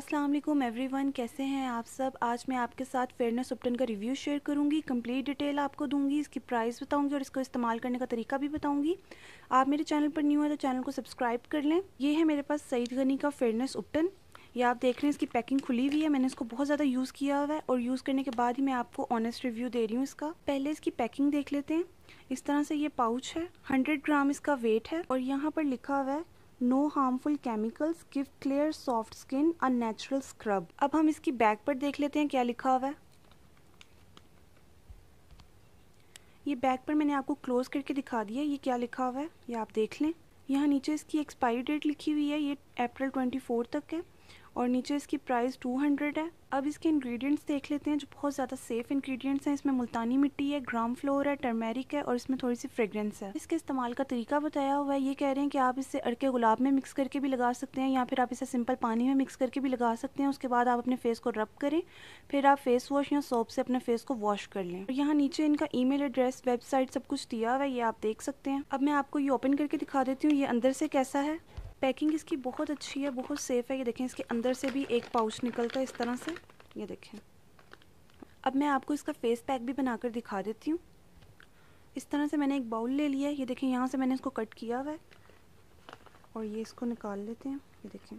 Aslam every everyone कैसे हैं आप सब आज मैं आपके साथ फेयरनेस उपटन का रिव्यू शेयर करूंगी कंप्लीट डिटेल आपको दूंगी इसकी प्राइस बताऊंगी और इसको इस्तेमाल करने का तरीका भी बताऊंगी आप मेरे चैनल पर न्यू है तो चैनल को सब्सक्राइब कर लें ये है मेरे पास सईद गनी का फेयरनेस उपटन ये आप देख रहे हैं इसकी पैकिंग खुली हुई है मैंने इसको बहुत ज़्यादा यूज़ किया हुआ है और यूज़ करने के बाद ही मैं आपको ऑनेस्ट रिव्यू दे रही हूँ इसका पहले इसकी पैकिंग देख लेते हैं इस तरह से ये पाउच है हंड्रेड ग्राम इसका वेट है और यहाँ पर लिखा हुआ है no harmful chemicals give clear soft skin a natural scrub अब हम इसकी बैक पर देख लेते हैं क्या लिखा हुआ है ये बैक पर मैंने आपको क्लोज करके दिखा दिया ये क्या लिखा हुआ है ये आप देख लें यहाँ नीचे इसकी एक्सपायरी डेट लिखी हुई है ये अप्रैल ट्वेंटी फोर तक है और नीचे इसकी प्राइस 200 है अब इसके इंग्रेडिएंट्स देख लेते हैं जो बहुत ज़्यादा सेफ इंग्रेडिएंट्स हैं इसमें मुल्तानी मिट्टी है ग्राम फ्लोर है टर्मेरिक है और इसमें थोड़ी सी फ्रेगरेंस है इसके इस्तेमाल का तरीका बताया हुआ है ये कह रहे हैं कि आप इसे अड़के गुलाब में मिक्स करके भी लगा सकते हैं या फिर आप इसे सिंपल पानी में मिक्स करके भी लगा सकते हैं उसके बाद आप अपने फेस को रब करें फिर आप फेस वॉश या सोप से अपने फेस को वॉश कर लें और यहाँ नीचे इनका मेल एड्रेस वेबसाइट सब कुछ दिया हुआ है ये आप देख सकते हैं अब मैं आपको ये ओपन करके दिखा देती हूँ ये अंदर से कैसा है पैकिंग इसकी बहुत अच्छी है बहुत सेफ़ है ये देखें इसके अंदर से भी एक पाउच निकलता है इस तरह से ये देखें अब मैं आपको इसका फेस पैक भी बनाकर दिखा देती हूँ इस तरह से मैंने एक बाउल ले लिया है ये देखें यहाँ से मैंने इसको कट किया हुआ है और ये इसको निकाल लेते हैं ये देखें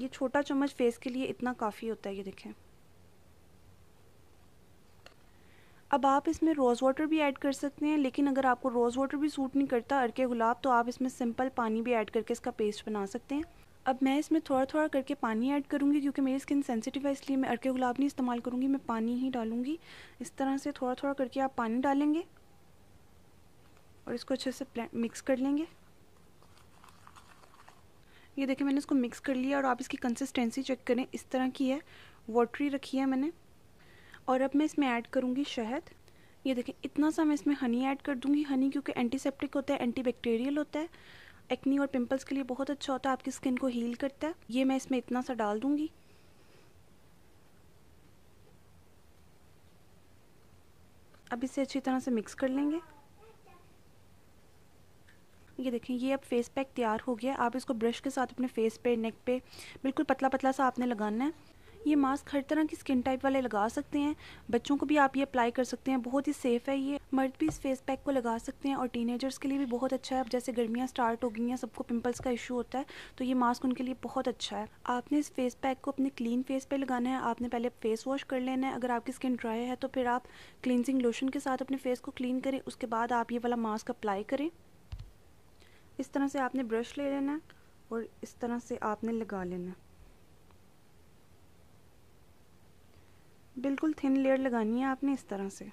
ये छोटा चम्मच फेस के लिए इतना काफ़ी होता है ये देखें अब आप इसमें रोज़ वाटर भी ऐड कर सकते हैं लेकिन अगर आपको रोज़ वाटर भी सूट नहीं करता अरके गुलाब तो आप इसमें सिंपल पानी भी ऐड करके इसका पेस्ट बना सकते हैं अब मैं इसमें थोड़ा थोड़ा करके पानी ऐड करूँगी क्योंकि मेरी स्किन सेंसिटिव है इसलिए मैं अरके गुलाब नहीं इस्तेमाल करूँगी मैं पानी ही डालूँगी इस तरह से थोड़ा थोड़ा करके आप पानी डालेंगे और इसको अच्छे से मिक्स कर लेंगे ये देखिए मैंने इसको मिक्स कर लिया और आप इसकी कंसिस्टेंसी चेक करें इस तरह की है वाटरी रखी है मैंने और अब मैं इसमें ऐड करूँगी शहद ये देखें इतना सा मैं इसमें हनी ऐड कर दूँगी हनी क्योंकि एंटीसेप्टिक होता है एंटीबैक्टीरियल होता है एक्नी और पिंपल्स के लिए बहुत अच्छा होता है आपकी स्किन को हील करता है ये मैं इसमें इतना सा डाल दूँगी अब इसे अच्छी तरह से मिक्स कर लेंगे ये देखें ये अब फेस पैक तैयार हो गया आप इसको ब्रश के साथ अपने फेस पे नेक पे बिल्कुल पतला पतला सा आपने लगाना है ये मास्क हर तरह की स्किन टाइप वाले लगा सकते हैं बच्चों को भी आप ये अप्लाई कर सकते हैं बहुत ही सेफ है ये मर्द भी इस फेस पैक को लगा सकते हैं और टीनेजर्स के लिए भी बहुत अच्छा है अब जैसे गर्मियाँ स्टार्ट हो गई हैं सबको पिंपल्स का इशू होता है तो ये मास्क उनके लिए बहुत अच्छा है आपने इस फेस पैक को अपने क्लीन फेस पर लगाना है आपने पहले फेस वॉश कर लेना है अगर आपकी स्किन ड्राई है तो फिर आप क्लिनजिंग लोशन के साथ अपने फेस को क्लीन करें उसके बाद आप ये वाला मास्क अप्लाई करें इस तरह से आपने ब्रश ले लेना है और इस तरह से आपने लगा लेना है बिल्कुल थिन लेयर लगानी है आपने इस तरह से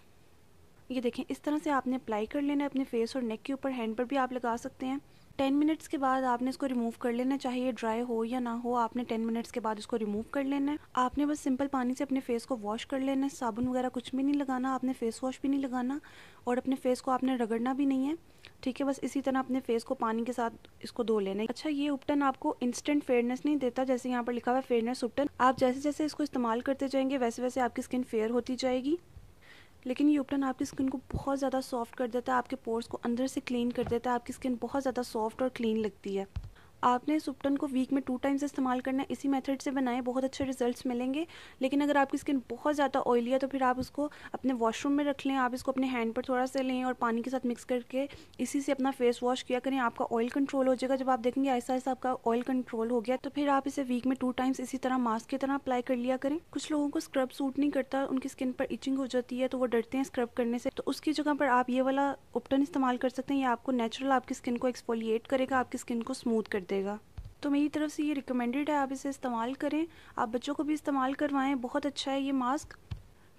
ये देखें इस तरह से आपने अप्लाई कर लेना है अपने फेस और नेक के ऊपर हैंड पर भी आप लगा सकते हैं टेन मिनट्स के बाद आपने इसको रिमूव कर लेना ये ड्राई हो या ना हो आपने टेन मिनट्स के बाद इसको रिमूव कर लेना है आपने बस सिंपल पानी से अपने फेस को वॉश कर लेना है साबुन वगैरह कुछ भी नहीं लगाना आपने फेस वॉश भी नहीं लगाना और अपने फेस को आपने रगड़ना भी नहीं है ठीक है बस इसी तरह अपने फेस को पानी के साथ इसको धो लेना है अच्छा ये उपटन आपको इंस्टेंट फेयरनेस नहीं देता जैसे यहाँ पर लिखा हुआ है फेयरनेस उपटन आप जैसे जैसे इसको इस्तेमाल करते जाएंगे वैसे वैसे आपकी स्किन फेयर होती जाएगी लेकिन ये उपटन आपकी स्किन को बहुत ज़्यादा सॉफ्ट कर देता है आपके पोर्स को अंदर से क्लीन कर देता है आपकी स्किन बहुत ज़्यादा सॉफ्ट और क्लीन लगती है आपने इस उपटन को वीक में टू टाइम्स इस्तेमाल करना है इसी मेथड से बनाएं बहुत अच्छे रिजल्ट्स मिलेंगे लेकिन अगर आपकी स्किन बहुत ज़्यादा ऑयली है तो फिर आप उसको अपने वॉशरूम में रख लें आप इसको अपने हैंड पर थोड़ा सा लें और पानी के साथ मिक्स करके इसी से अपना फेस वॉश किया करें आपका ऑयल कंट्रोल हो जाएगा जब आप देखेंगे ऐसा ऐसा आपका ऑयल कंट्रोल हो गया तो फिर आप इसे वीक में टू टाइम्स इसी तरह मास्क की तरह अप्लाई कर लिया करें कुछ लोगों को स्क्रब सूट नहीं करता उनकी स्किन पर इचिंग हो जाती है तो वो डरते हैं स्क्रब करने से तो उसकी जगह पर आप ये वाला उपटन इस्तेमाल कर सकते हैं ये आपको नेचुरल आपकी स्किन को एक्सपोलिएट करेगा आपकी स्किन को स्मूथ कर देगा तो मेरी तरफ से ये रिकमेंडेड है आप इसे इस्तेमाल करें आप बच्चों को भी इस्तेमाल करवाएं बहुत अच्छा है ये मास्क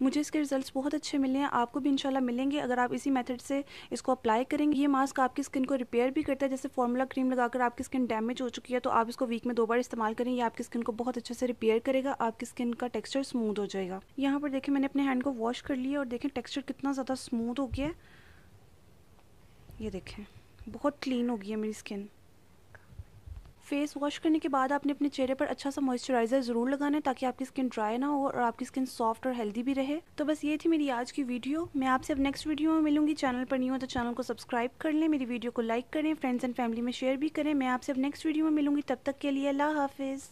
मुझे इसके रिजल्ट्स बहुत अच्छे मिले हैं आपको भी इंशाल्लाह मिलेंगे अगर आप इसी मेथड से इसको अप्लाई करेंगे ये मास्क आपकी स्किन को रिपेयर भी करता है जैसे फॉर्मूला क्रीम लगाकर आपकी स्किन डैमेज हो चुकी है तो आप इसको वीक में दो बार इस्तेमाल करें ये आपकी स्किन को बहुत अच्छे से रिपेयर करेगा आपकी स्किन का टेक्स्चर स्मूथ हो जाएगा यहाँ पर देखें मैंने अपने हैंड को वॉश कर लिया और देखें टेक्स्चर कितना ज़्यादा स्मूथ हो गया ये देखें बहुत क्लीन हो गई है मेरी स्किन फेस वॉश करने के बाद आपने अपने चेहरे पर अच्छा सा मॉइस्चराइजर ज़रूर लगाना है ताकि आपकी स्किन ड्राई ना हो और आपकी स्किन सॉफ्ट और हेल्दी भी रहे तो बस ये थी मेरी आज की वीडियो मैं आपसे अब नेक्स्ट वीडियो में मिलूंगी चैनल पर नहीं हो तो चैनल को सब्सक्राइब कर लें मेरी वीडियो को लाइक करें फ्रेंड्स एंड फैमिली में शेयर भी करें मैं आपसे अब नेक्स्ट वीडियो में मिलूंगी तब तक के लिए अल्लाह हाफिज़